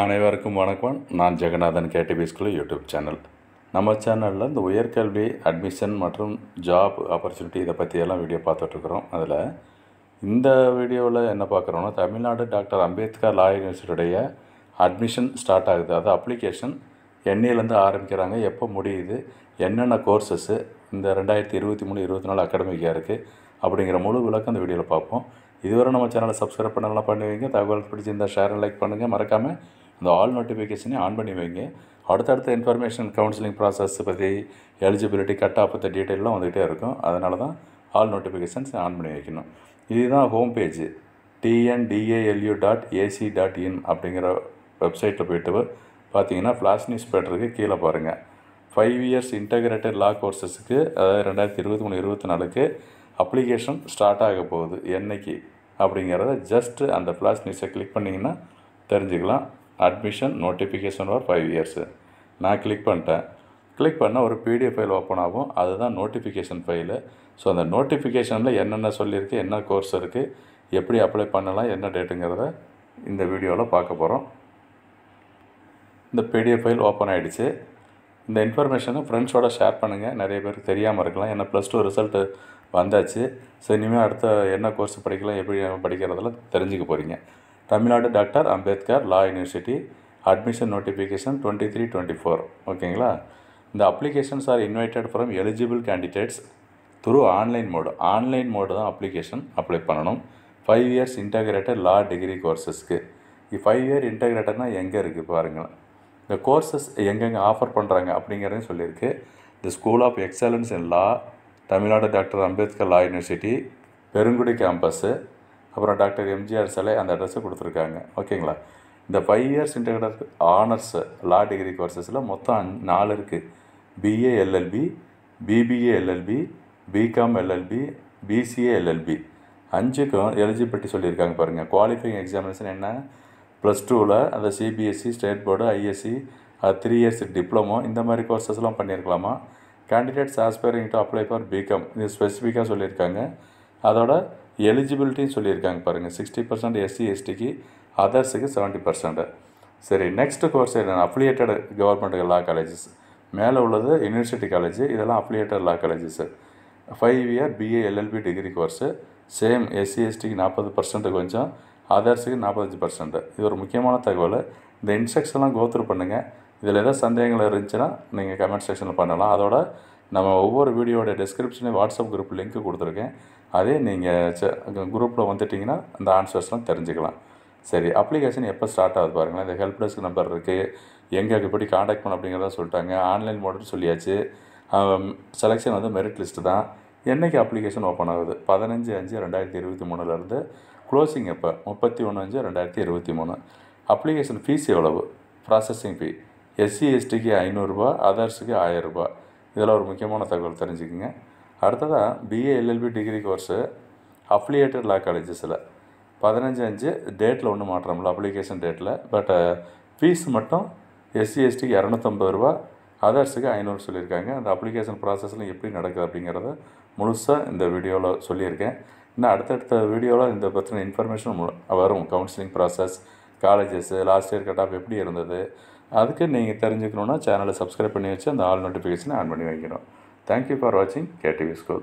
அனைவருக்கும் வணக்கம் நான் Jeganathan KDP school YouTube channel நம்ம சேனலில் இந்த உயர்கல்வி அட்மிஷன் மற்றும் ஜாப் ஆப்பர்ச்சுனிட்டி இதை பற்றியெல்லாம் வீடியோ பார்த்துட்ருக்குறோம் அதில் இந்த வீடியோவில் என்ன பார்க்குறோன்னா தமிழ்நாடு டாக்டர் அம்பேத்கர் லா யூனிவர்சிட்டியுடைய அட்மிஷன் ஸ்டார்ட் ஆகுது அது அப்ளிகேஷன் எண்ணிலேருந்து ஆரம்பிக்கிறாங்க எப்போ முடியுது என்னென்ன கோர்சஸ்ஸு இந்த ரெண்டாயிரத்தி இருபத்தி மூணு இருபத்தி நாலு அகாடமிக்காக இருக்குது அப்படிங்கிற முழு விளக்கம் இந்த வீடியோவில் பார்ப்போம் இதுவரை நம்ம சேனலை சப்ஸ்கிரைப் பண்ணலாம் பண்ணுவீங்க தகவல் பிடிச்சிருந்தால் ஷேர் லைக் பண்ணுங்கள் மறக்காமல் இந்த ஆல் நோட்டிஃபிகேஷனே ஆன் பண்ணி வைங்க அடுத்தடுத்த இன்ஃபர்மேஷன் கவுன்சிலிங் ப்ராசஸ் பற்றி எலிஜிபிலிட்டி கட் ஆஃப் பற்றி டீட்டெயிலாம் வந்துகிட்டே இருக்கும் அதனால தான் ஆல் நோட்டிஃபிகேஷன்ஸ் ஆன் பண்ணி வைக்கணும் இதுதான் home page TNDALU dot AC dot in அப்படிங்கிற வெப்சைட்டில் போய்ட்டு பார்த்தீங்கன்னா ஃப்ளாஷ் நியூஸ் பேட்டருக்கு கீழே பாருங்கள் ஃபைவ் இயர்ஸ் இன்டகிரேட்டட் லா கோர்சஸுக்கு அதாவது ரெண்டாயிரத்தி இருபத்தி மூணு இருபத்தி நாலுக்கு அப்ளிகேஷன் ஸ்டார்ட் ஆக போகுது என்றைக்கு அப்படிங்கிறத ஜஸ்ட்டு அந்த ஃப்ளாஷ் நியூஸை கிளிக் பண்ணிங்கன்னா தெரிஞ்சுக்கலாம் admission notification for five years நான் கிளிக் பண்ணிட்டேன் கிளிக் பண்ணால் ஒரு பிடிஎஃப் ஃபைல் ஓப்பன் ஆகும் அதுதான் நோட்டிஃபிகேஷன் ஃபைலு ஸோ அந்த நோட்டிஃபிகேஷனில் என்னென்ன சொல்லியிருக்கு என்ன கோர்ஸ் இருக்குது எப்படி அப்ளை பண்ணலாம் என்ன டேட்டுங்கிறத இந்த வீடியோவில் பார்க்க போகிறோம் இந்த பிடிஎஃப் ஃபைல் ஓப்பன் ஆகிடுச்சு இந்த இன்ஃபர்மேஷனை ஃப்ரெண்ட்ஸோட ஷேர் பண்ணுங்கள் நிறைய பேருக்கு தெரியாமல் இருக்கலாம் ஏன்னா ப்ளஸ் டூ ரிசல்ட்டு வந்தாச்சு சரி இனிமேல் அடுத்த என்ன கோர்ஸ் படிக்கலாம் எப்படி படிக்கிறதெல்லாம் தெரிஞ்சுக்க போகிறீங்க Tamil Nadu doctor Ambedkar law university admission notification twenty three twenty four ஓகேங்களா இந்த applications are invited from eligible candidates through online mode online mode தான் அப்ளிகேஷன் அப்ளை பண்ணணும் five years integrated law degree கோர்சஸ்க்கு ஃபைவ் இயர் இன்டகிரேட்டட்னா எங்கே இருக்குது பாருங்கள் இந்த கோர்சஸ் எங்கெங்கே ஆஃபர் பண்ணுறாங்க அப்படிங்கிறதையும் சொல்லியிருக்கு the school of excellence in law Tamil Nadu doctor Ambedkar law university Perungudi campus அப்புறம் டாக்டர் எம்ஜிஆர் சிலை அந்த அட்ரஸை கொடுத்துருக்காங்க ஓகேங்களா இந்த five years integrate honours law degree கோர்சஸில் மொத்தம் நாலு இருக்குது BA LLB BBA LLB BCom LLB BCA LLB அஞ்சுக்கும் எலிஜிபிலிட்டி சொல்லியிருக்காங்க பாருங்கள் குவாலிஃபைங் எக்ஸாமினேஷன் என்ன ப்ளஸ் டூவில் அந்த CBSE state board ISC three years diploma இந்த மாதிரி கோர்சஸ்லாம் பண்ணியிருக்கலாமா candidates aspiring to apply for BCom இது ஸ்பெசிஃபிக்காக சொல்லியிருக்காங்க அதோட எலிஜிபிலிட்டின்னு சொல்லியிருக்காங்க பாருங்கள் சிக்ஸ்டி பர்சன்ட் எஸ்சி எஸ்டிக்கு அதர்ஸுக்கு செவன்ட்டி பர்சன்ட்டு சரி நெக்ஸ்ட் கோர்ஸ் என்னென்ன அஃபிலியேட்டட் கவர்மெண்ட் லா காலேஜஸ் மேலே உள்ளது யூனிவர்சிட்டி காலேஜ் இதெல்லாம் affiliated law colleges five year BA LLB degree course same SC எஸ்டிக்கு நாற்பது பர்சன்ட்டு கொஞ்சம் அதர்ஸுக்கு நாற்பத்தஞ்சு பர்சன்ட் இது ஒரு முக்கியமான தகவல் இந்த இன்ஸ்ட்ரக்ஷன்லாம் கோத்ரூ பண்ணுங்கள் இதில் எதாவது சந்தேகங்கள் இருந்துச்சுன்னா நீங்கள் கமெண்ட் செக்ஷனில் பண்ணலாம் அதோட நம்ம ஒவ்வொரு வீடியோட டிஸ்கிரிப்ஷன்லேயும் வாட்ஸ்அப் குரூப் லிங்க் கொடுத்துருக்கேன் அதே நீங்கள் குரூப்பில் வந்துட்டிங்கன்னா அந்த ஆன்சர்ஸ்லாம் தெரிஞ்சுக்கலாம் சரி அப்ளிகேஷன் எப்போ ஸ்டார்ட் ஆகுது பாருங்கள் இந்த ஹெல்ப் டெஸ்க் நம்பர் இருக்குது எங்கே எப்படி காண்டாக்ட் பண்ண அப்படிங்கிறத சொல்லிட்டாங்க ஆன்லைன் மோடல் சொல்லியாச்சு செலெக்ஷன் வந்து மெரிட் லிஸ்ட்டு தான் என்றைக்கு அப்ளிகேஷன் ஓப்பன் ஆகுது பதினஞ்சு அஞ்சு ரெண்டாயிரத்தி இருபத்தி மூணுலேருந்து க்ளோசிங் எப்போ முப்பத்தி ஒன்று அஞ்சு ரெண்டாயிரத்தி இருபத்தி மூணு அப்ளிகேஷன் ஃபீஸ் எவ்வளவு ப்ராசஸிங் ஃபீ எஸ்சி எஸ்டிக்கு ஐநூறுரூபா அதர்ஸுக்கு ஆயிரரூபா இதெல்லாம் ஒரு முக்கியமான தகவல் தெரிஞ்சுக்கோங்க அடுத்ததாக BA LLB degree course affiliated law காலேஜஸில் பதினஞ்சு அஞ்சு டேட்டில் ஒன்றும் மாற்றமில்ல அப்ளிகேஷன் டேட்டில் பட்டு ஃபீஸ் மட்டும் எஸ்சி எஸ்டிக்கு இரநூத்தம்பது ரூபா அதர்ஸுக்கு ஐநூறு சொல்லியிருக்காங்க அந்த அப்ளிகேஷன் ப்ராசஸ்லாம் எப்படி நடக்குது அப்படிங்கிறத முழுசாக இந்த வீடியோவில் சொல்லியிருக்கேன் இன்னும் அடுத்தடுத்த வீடியோவில் இந்த பற்றின இன்ஃபர்மேஷன் வரும் counselling process colleges last year cut off எப்படி இருந்தது அதுக்கு நீங்கள் தெரிஞ்சுக்கணுன்னா சேனலை சப்ஸ்கிரைப் பண்ணி வச்சு அந்த ஆல் நோட்டிஃபிகேஷனை ஆன் பண்ணி வைக்கணும் Thank you for watching KTV School.